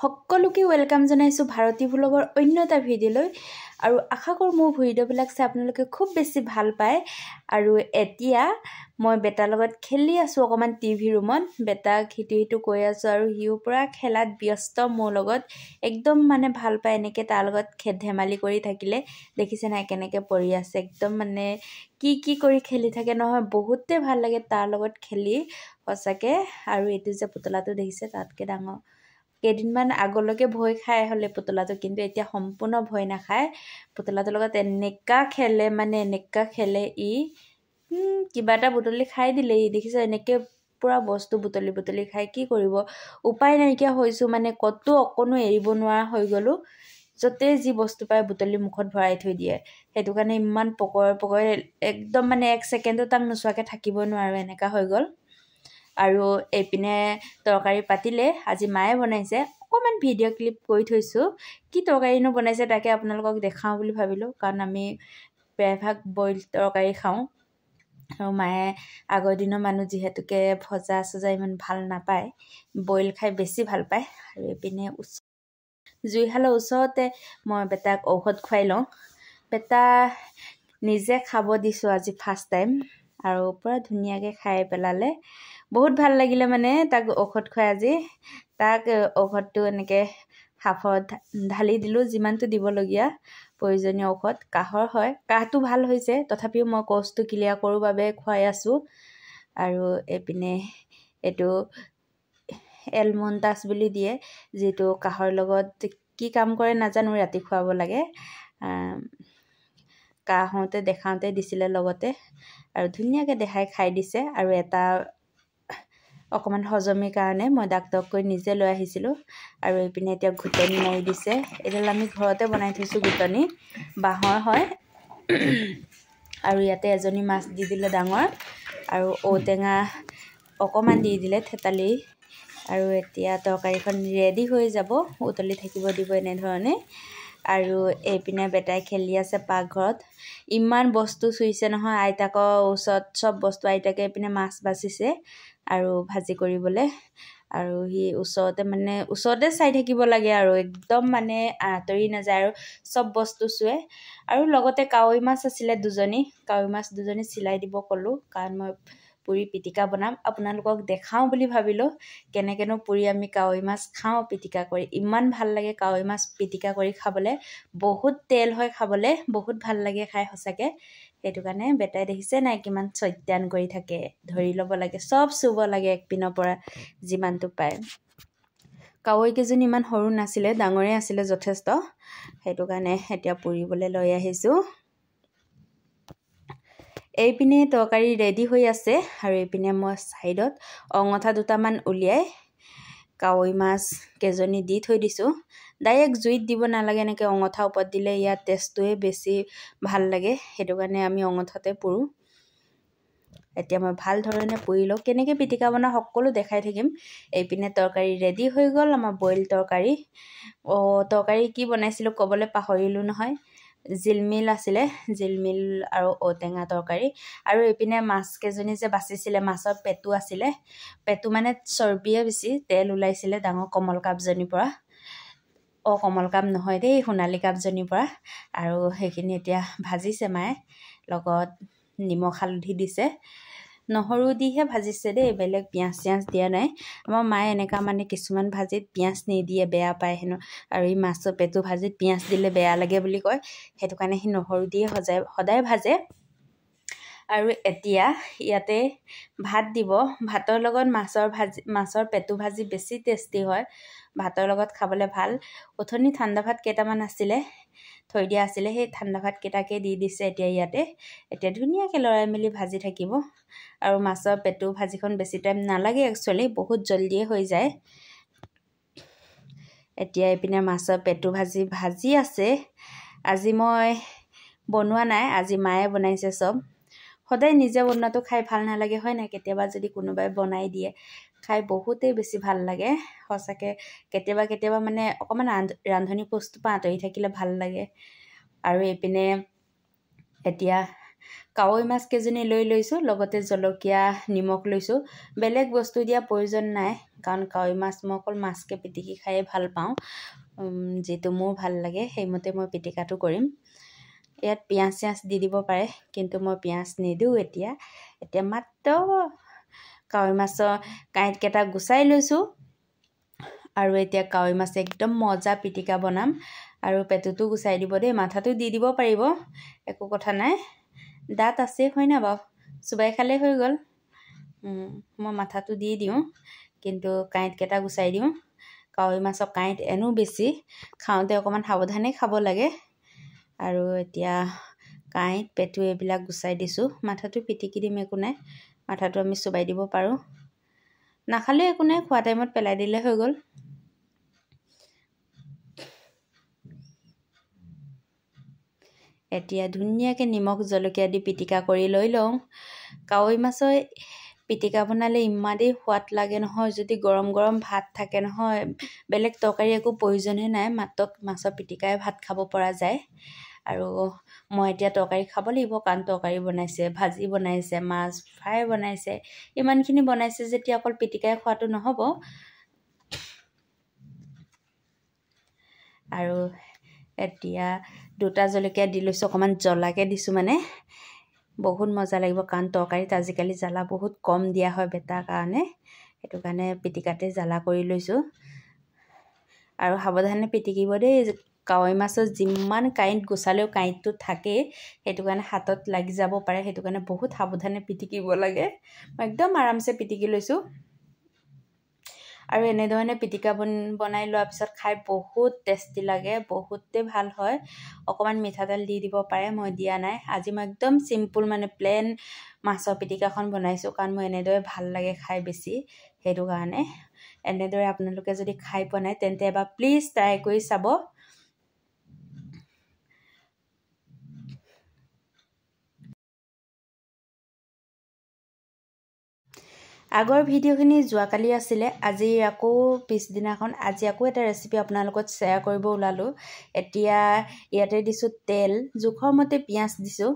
সকলোকে ৱেলকাম জনাইছোঁ ভাৰতী ব্লগেৰ অন্য একটা ভিডিওলে আৰু আশা কৰোঁ মোৰ ভিডিঅ'বিলাক চাই আপোনালোকে খুব বেছি ভাল পায় আৰু এতিয়া মই বেটাৰ লগত খেলি আছো অকমান টিভি ৰুমত বেটাক সিটো সিটো কৈ আছোঁ আৰু সিও পূৰা খেলাত ব্যস্ত মোৰ লগত একদম মানে ভাল পায় এনেকৈ তাৰ লগত খে ধেমালি কৰি থাকিলে দেখিছে নাই কেনেকৈ পৰি আছে একদম মানে কি কি কৰি খেলি থাকে নহয় বহুতে ভাল লাগে তাৰ লগত খেলি সঁচাকৈ আৰু এইটো যে পুতলাটো দেখিছে তাতকৈ ডাঙৰ কেইদিনমান আগলৈকে ভয় খাই হ'লে পুতলাটো কিন্তু এতিয়া সম্পূৰ্ণ ভয় নাখায় পুতলাটোৰ লগত এনেকুৱা খেলে মানে এনেকুৱা খেলে ই কিবা এটা বুটলি খাই দিলে ই দেখিছে এনেকৈ পূৰা বস্তু বুটলি বুটলি খাই কি কৰিব উপায় নাইকিয়া হৈছোঁ মানে ক'তো অকণো এৰিব নোৱাৰা হৈ গ'লোঁ য'তে যি বস্তু পায় বুটলি মুখত ভৰাই থৈ দিয়ে সেইটো কাৰণে ইমান পকৰে পকৰে একদম মানে এক ছেকেণ্ডো তাক নোচোৱাকৈ থাকিব নোৱাৰোঁ এনেকুৱা হৈ গ'ল আৰু এইপিনে তৰকাৰী পাতিলে আজি মায়ে বনাইছে অকণমান ভিডিঅ' ক্লিপ কৰি থৈছোঁ কি তৰকাৰীনো বনাইছে তাকে আপোনালোকক দেখাওঁ বুলি ভাবিলোঁ কাৰণ আমি প্ৰায়ভাগ বইল তৰকাৰী খাওঁ আৰু মায়ে আগৰ দিনৰ মানুহ যিহেতুকে ভজা চজা ইমান ভাল নাপায় বইল খাই বেছি ভাল পায় আৰু এইপিনে ওচ জুইশালৰ ওচৰতে মই বেটাক ঔষধ খুৱাই লওঁ বেটা নিজে খাব দিছোঁ আজি ফাৰ্ষ্ট টাইম আৰু পূৰা ধুনীয়াকৈ খাই পেলালে বহুত ভাল লাগিলে মানে তাক ঔষধ খুৱাই আজি তাক ঔষধটো এনেকৈ সাফত ঢালি দিলোঁ যিমানটো দিবলগীয়া প্ৰয়োজনীয় ঔষধ কাহৰ হয় কাহটো ভাল হৈছে তথাপিও মই কচটো ক্লিয়াৰ কৰোঁ বাবে খুৱাই আছোঁ আৰু এইপিনে এইটো এলমণ্টাছ বুলি দিয়ে যিটো কাহৰ লগত কি কাম কৰে নাজানো ৰাতি খুৱাব লাগে কাহ হওঁতে দেখাওঁতে দিছিলে লগতে আৰু ধুনীয়াকৈ দেখাই খাই দিছে আৰু এটা অকণমান হজমিৰ কাৰণে মই ডাক্তৰক কৈ নিজে লৈ আহিছিলোঁ আৰু এইপিনে এতিয়া ঘুটনি মাৰি দিছে এইডাল আমি ঘৰতে বনাই থৈছোঁ ঘুটনি বাঁহৰ হয় আৰু ইয়াতে এজনী মাছ দি দিলে ডাঙৰ আৰু ঔটেঙা অকণমান দি দিলে থেতালি আৰু এতিয়া তৰকাৰীখন ৰেডি হৈ যাব উতলি থাকিব দিব এনেধৰণে আৰু এইপিনে বেটাই খেলি আছে পাকঘৰত ইমান বস্তু চুইছে নহয় আইতাকৰ ওচৰত চব বস্তু আইতাকে এইপিনে মাছ বাচিছে আৰু ভাজি কৰিবলৈ আৰু সি ওচৰতে মানে ওচৰতে চাই থাকিব লাগে আৰু একদম মানে আঁতৰি নাযায় আৰু চব বস্তু চুৱে আৰু লগতে কাৱৈ মাছ আছিলে দুজনী কাৱৈ মাছ দুজনী চিলাই দিব ক'লোঁ কাৰণ মই পুৰি পিটিকা বনাম আপোনালোকক দেখাওঁ বুলি ভাবিলোঁ কেনেকৈনো পুৰি আমি কাৱৈ মাছ খাওঁ পিটিকা কৰি ইমান ভাল লাগে কাৱৈ মাছ পিটিকা কৰি খাবলৈ বহুত তেল হয় খাবলৈ বহুত ভাল লাগে খাই সঁচাকৈ সেইটো কাৰণে বেটাই দেখিছে নাই কিমান চৈতান কৰি থাকে ধৰি ল'ব লাগে চব চুব লাগে একপিনৰ পৰা যিমানটো পায় কাৱৈকেইজনী ইমান সৰু নাছিলে ডাঙৰে আছিলে যথেষ্ট সেইটো কাৰণে এতিয়া পুৰিবলৈ লৈ আহিছোঁ এইপিনে তৰকাৰী ৰেডি হৈ আছে আৰু এইপিনে মই ছাইডত অঙঠা দুটামান উলিয়াই কাৱৈ মাছ কেইজনী দি থৈ দিছোঁ ডাইৰেক্ট জুইত দিব নালাগে এনেকৈ অঙঠা ওপৰত দিলে ইয়াৰ টেষ্টটোৱে বেছি ভাল লাগে সেইটো কাৰণে আমি অঙঠাতে পুৰোঁ এতিয়া মই ভাল ধৰণে পুৰি লওঁ কেনেকৈ পিটিকা বনাওঁ সকলো দেখাই থাকিম এইপিনে তৰকাৰী ৰেডি হৈ গ'ল আমাৰ বইল তৰকাৰী অঁ তৰকাৰী কি বনাইছিলোঁ ক'বলৈ পাহৰিলোঁ নহয় জিলমিল আছিলে জিলমিল আৰু ঔটেঙা তৰকাৰী আৰু এইপিনে মাছকেইজনী যে বাচিছিলে মাছৰ পেটু আছিলে পেটু মানে চৰ্বিয়ে বেছি তেল ওলাইছিলে ডাঙৰ কমল কাপজনীৰ পৰা অ কমল কাপ নহয় দেই সোণালী কাপজনীৰ পৰা আৰু সেইখিনি এতিয়া ভাজিছে মায়ে লগত নিমখ হালধি দিছে নহৰু দিহে ভাজিছে দেই বেলেগ পিঁয়াজ চিয়াঁজ দিয়া নাই আমাৰ মায়ে এনেকুৱা মানে কিছুমান ভাজিত পিঁয়াজ নিদিয়ে বেয়া পায় হেনো আৰু এই মাছৰ পেটু ভাজিত পিঁয়াজ দিলে বেয়া লাগে বুলি কয় সেইটো কাৰণে সি নহৰু দিয়ে সজায় সদায় ভাজে আৰু এতিয়া ইয়াতে ভাত দিব ভাতৰ লগত মাছৰ ভাজি মাছৰ পেটু ভাজি বেছি টেষ্টি হয় ভাতৰ লগত খাবলৈ ভাল অথনি ঠাণ্ডা ভাত কেইটামান আছিলে থৈ দিয়া আছিলে সেই ঠাণ্ডা ভাতকেইটাকে দি দিছে এতিয়া ইয়াতে এতিয়া ধুনীয়াকৈ লৰাই মেলি ভাজি থাকিব আৰু মাছৰ পেটু ভাজিখন বেছি টাইম নালাগে একচুৱেলি বহুত জল্দিয়ে হৈ যায় এতিয়া এইপিনে মাছৰ পেটু ভাজি ভাজি আছে আজি মই বনোৱা নাই আজি মায়ে বনাইছে চব সদায় নিজে বনোৱাটো খাই ভাল নালাগে হয় নাই কেতিয়াবা যদি কোনোবাই বনাই দিয়ে খাই বহুতেই বেছি ভাল লাগে সঁচাকৈ কেতিয়াবা কেতিয়াবা মানে অকণমান ৰান্ধনি বস্তুৰ পৰা আঁতৰি থাকিলে ভাল লাগে আৰু এইপিনে এতিয়া কাৱৈ মাছ কেইজনী লৈ লৈছোঁ লগতে জলকীয়া নিমখ লৈছোঁ বেলেগ বস্তু দিয়া প্ৰয়োজন নাই কাৰণ কাৱৈ মাছ মই অকল মাছকে পিটিকি খায়েই ভাল পাওঁ যিটো মোৰ ভাল লাগে সেইমতে মই পিটিকাটো কৰিম ইয়াত পিঁয়াজ চিয়াঁজ দি দিব পাৰে কিন্তু মই পিঁয়াজ নিদিওঁ এতিয়া এতিয়া মাত্ৰ কাৱৈ মাছৰ কাঁইটকেইটা গুচাই লৈছোঁ আৰু এতিয়া কাৱৈ মাছ একদম মজা পিটিকা বনাম আৰু পেটুটো গুচাই দিব দেই মাথাটো দি দিব পাৰিব একো কথা নাই দাঁত আছে হয় না বাৰু চুবাই খালে হৈ গ'ল মই মাথাটো দি দিওঁ কিন্তু কাঁইটকেইটা গুচাই দিওঁ কাৱৈ মাছৰ কাঁইট এনো বেছি খাওঁতে অকণমান সাৱধানে খাব লাগে আৰু এতিয়া কাঁইট পেটু এইবিলাক গুচাই দিছোঁ মাথাটো পিটিকি দিম একো নাই মাথাটো আমি চুবাই দিব পাৰোঁ নাখালেও একো নাই খোৱা টাইমত পেলাই দিলে হৈ গ'ল এতিয়া ধুনীয়াকৈ নিমখ জলকীয়া দি পিটিকা কৰি লৈ লওঁ কাৱৈ মাছৰ পিটিকা বনালে ইমানেই সোৱাদ লাগে নহয় যদি গৰম গৰম ভাত থাকে নহয় বেলেগ তৰকাৰী একো প্ৰয়োজনে নাই মাত্ৰ মাছৰ পিটিকাই ভাত খাব পৰা যায় আৰু মই এতিয়া তৰকাৰী খাব লাগিব কাৰণ তৰকাৰী বনাইছে ভাজি বনাইছে মাছ ফ্ৰাই বনাইছে ইমানখিনি বনাইছে যেতিয়া অকল পিটিকাই খোৱাটো নহ'ব আৰু এতিয়া দুটা জলকীয়া দি লৈছোঁ অকণমান জ্বলাকৈ দিছোঁ মানে বহুত মজা লাগিব কাৰণ তৰকাৰীত আজিকালি জ্বালা বহুত কম দিয়া হয় বেটাৰ কাৰণে সেইটো কাৰণে পিটিকাতে জ্বালা কৰি লৈছোঁ আৰু সাৱধানে পিটিকিব দেই কাৱৈ মাছৰ যিমান কাঁইট গুচালেও কাঁইটটো থাকেই সেইটো কাৰণে হাতত লাগি যাব পাৰে সেইটো কাৰণে বহুত সাৱধানে পিটিকিব লাগে মই একদম আৰামছে পিটিকি লৈছোঁ আৰু এনেধৰণে পিটিকা বন বনাই লোৱাৰ পিছত খাই বহুত টেষ্টি লাগে বহুতেই ভাল হয় অকণমান মিঠাতেল দি দিব পাৰে মই দিয়া নাই আজি মই একদম চিম্পুল মানে প্লেইন মাছৰ পিটিকাখন বনাইছোঁ কাৰণ মই এনেদৰে ভাল লাগে খাই বেছি সেইটো কাৰণে এনেদৰে আপোনালোকে যদি খাই পোৱা নাই তেন্তে এবাৰ প্লিজ ট্ৰাই কৰি চাব আগৰ ভিডিঅ'খিনি যোৱাকালি আছিলে আজি আকৌ পিছদিনাখন আজি আকৌ এটা ৰেচিপি আপোনাৰ লগত শ্বেয়াৰ কৰিব ওলালোঁ এতিয়া ইয়াতে দিছোঁ তেল জোখৰ মতে পিঁয়াজ দিছোঁ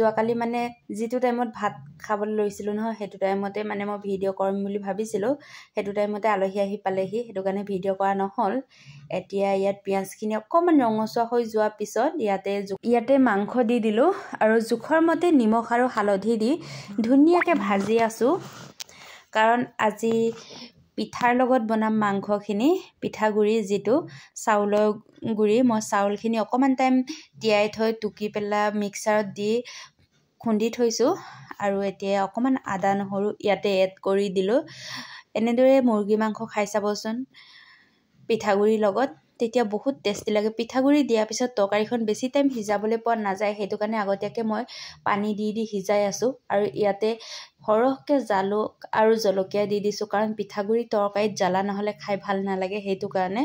যোৱাকালি মানে যিটো টাইমত ভাত খাবলৈ লৈছিলোঁ নহয় সেইটো টাইমতে মানে মই ভিডিঅ' কৰিম বুলি ভাবিছিলোঁ সেইটো টাইমতে আলহী আহি পালেহি সেইটো কাৰণে ভিডিঅ' কৰা নহ'ল এতিয়া ইয়াত পিঁয়াজখিনি অকণমান ৰঙচুৱা হৈ যোৱাৰ পিছত ইয়াতে ইয়াতে মাংস দি দিলোঁ আৰু জোখৰ মতে নিমখ আৰু হালধি দি ধুনীয়াকৈ ভাজি আছোঁ কাৰণ আজি পিঠাৰ লগত বনাম মাংসখিনি পিঠাগুড়ি যিটো চাউলৰ গুড়ি মই চাউলখিনি অকণমান টাইম তিয়াই থৈ টুকি পেলাই মিক্সাৰত দি খুন্দি থৈছোঁ আৰু এতিয়া অকণমান আদা নহৰু ইয়াতে এড কৰি দিলোঁ এনেদৰে মুৰ্গী মাংস খাই চাবচোন পিঠাগুড়িৰ লগত তেতিয়া বহুত টেষ্টি লাগে পিঠাগুড়ি দিয়াৰ পিছত তৰকাৰীখন বেছি টাইম সিজাবলৈ পোৱা নাযায় সেইটো কাৰণে আগতীয়াকৈ মই পানী দি দি সিজাই আছোঁ আৰু ইয়াতে সৰহকৈ জালুক আৰু জলকীয়া দি দিছোঁ কাৰণ পিঠাগুড়ি তৰকাৰীত জ্বলা নহ'লে খাই ভাল নালাগে সেইটো কাৰণে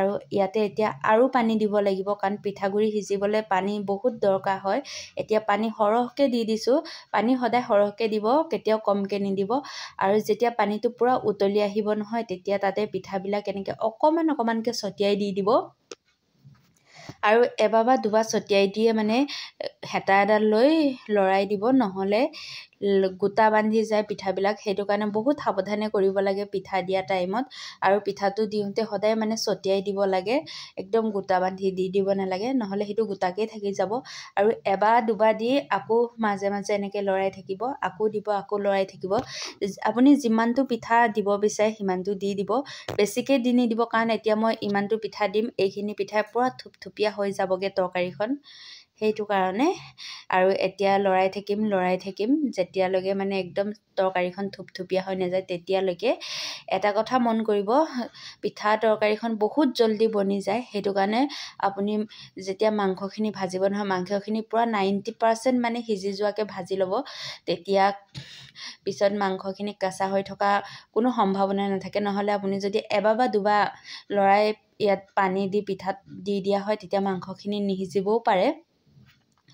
আৰু ইয়াতে এতিয়া আৰু পানী দিব লাগিব কাৰণ পিঠাগুড়ি সিজিবলৈ পানী বহুত দৰকাৰ হয় এতিয়া পানী সৰহকৈ দি দিছোঁ পানী সদায় সৰহকৈ দিব কেতিয়াও কমকৈ নিদিব আৰু যেতিয়া পানীটো পূৰা উতলি আহিব নহয় তেতিয়া তাতে পিঠাবিলাক এনেকৈ অকণমান অকণমানকৈ ছটিয়াই দি দিব আৰু এবাৰ বা দুবাৰ ছটিয়াই দিয়ে মানে হেতা এডাল লৈ লৰাই দিব নহ'লে গোটা বান্ধি যায় পিঠাবিলাক সেইটো কাৰণে বহুত সাৱধানে কৰিব লাগে পিঠা দিয়া টাইমত আৰু পিঠাটো দিওঁতে সদায় মানে ছটিয়াই দিব লাগে একদম গোটা বান্ধি দি দিব নালাগে নহ'লে সেইটো গোটাকেই থাকি যাব আৰু এবাৰ দুবাৰ দি আকৌ মাজে মাজে এনেকৈ লৰাই থাকিব আকৌ দিব আকৌ লৰাই থাকিব আপুনি যিমানটো পিঠা দিব বিচাৰে সিমানটো দি দিব বেছিকৈ দি নিদিব কাৰণ এতিয়া মই ইমানটো পিঠা দিম এইখিনি পিঠা পূৰা থুপথুপীয়া হৈ যাবগৈ তৰকাৰীখন সেইটো কাৰণে আৰু এতিয়া লৰাই থাকিম লৰাই থাকিম যেতিয়ালৈকে মানে একদম তৰকাৰীখন থুপথুপীয়া হৈ নাযায় তেতিয়ালৈকে এটা কথা মন কৰিব পিঠা তৰকাৰীখন বহুত জল্দি বনি যায় সেইটো কাৰণে আপুনি যেতিয়া মাংসখিনি ভাজিব নহয় মাংসখিনি পূৰা নাইণ্টি পাৰ্চেণ্ট মানে সিজি যোৱাকৈ ভাজি ল'ব তেতিয়া পিছত মাংসখিনি কেঁচা হৈ থকা কোনো সম্ভাৱনা নাথাকে নহ'লে আপুনি যদি এবাৰ বা দুবাৰ লৰাই ইয়াত পানী দি পিঠাত দি দিয়া হয় তেতিয়া মাংসখিনি নিসিজিবও পাৰে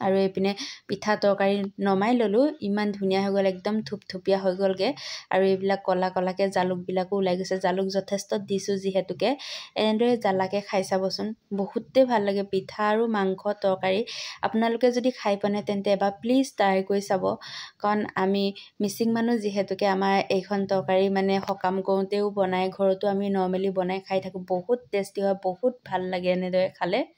আৰু এইপিনে পিঠা তৰকাৰী নমাই ল'লোঁ ইমান ধুনীয়া হৈ গ'ল একদম থুপথুপীয়া হৈ গ'লগৈ আৰু এইবিলাক ক'লা ক'লাকৈ জালুকবিলাকো ওলাই গৈছে জালুক যথেষ্ট দিছোঁ যিহেতুকে এনেদৰে জালাকে খাই চাবচোন বহুতেই ভাল লাগে পিঠা আৰু মাংস তৰকাৰী আপোনালোকে যদি খাই পানে তেন্তে এবাৰ প্লিজ ট্ৰাই কৰি চাব কাৰণ আমি মিচিং মানুহ যিহেতুকে আমাৰ এইখন তৰকাৰী মানে সকাম কৰোঁতেও বনাই ঘৰতো আমি নৰ্মেলি বনাই খাই থাকোঁ বহুত টেষ্টি হয় বহুত ভাল লাগে এনেদৰে খালে